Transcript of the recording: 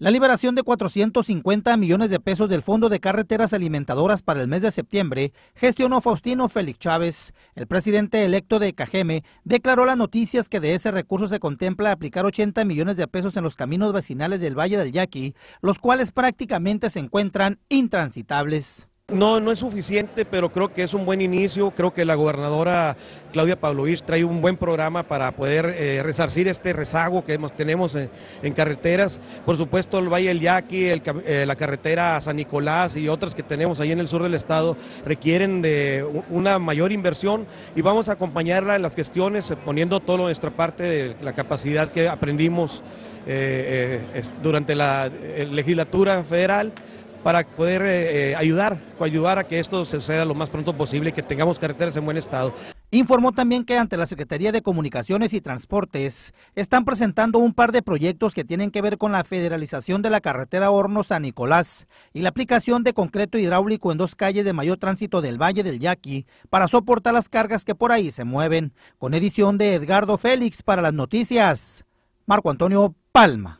La liberación de 450 millones de pesos del Fondo de Carreteras Alimentadoras para el mes de septiembre gestionó Faustino Félix Chávez. El presidente electo de Cajeme declaró las noticias que de ese recurso se contempla aplicar 80 millones de pesos en los caminos vecinales del Valle del Yaqui, los cuales prácticamente se encuentran intransitables. No, no es suficiente, pero creo que es un buen inicio. Creo que la gobernadora Claudia Pavlovich trae un buen programa para poder eh, resarcir este rezago que tenemos en, carreteras. Por supuesto, el Valle del Yaqui, eh, la carretera San Nicolás y otras que tenemos ahí en el sur del estado requieren de una mayor inversión y vamos a acompañarla en las gestiones eh, poniendo toda nuestra parte de la capacidad que aprendimos durante la legislatura federal para poder eh, eh, ayudar, ayudar a que esto se sea lo más pronto posible y que tengamos carreteras en buen estado. Informó también que ante la Secretaría de Comunicaciones y Transportes están presentando un par de proyectos que tienen que ver con la federalización de la carretera Horno San Nicolás y la aplicación de concreto hidráulico en dos calles de mayor tránsito del Valle del Yaqui para soportar las cargas que por ahí se mueven. Con edición de Edgardo Félix para las noticias, Marco Antonio Palma.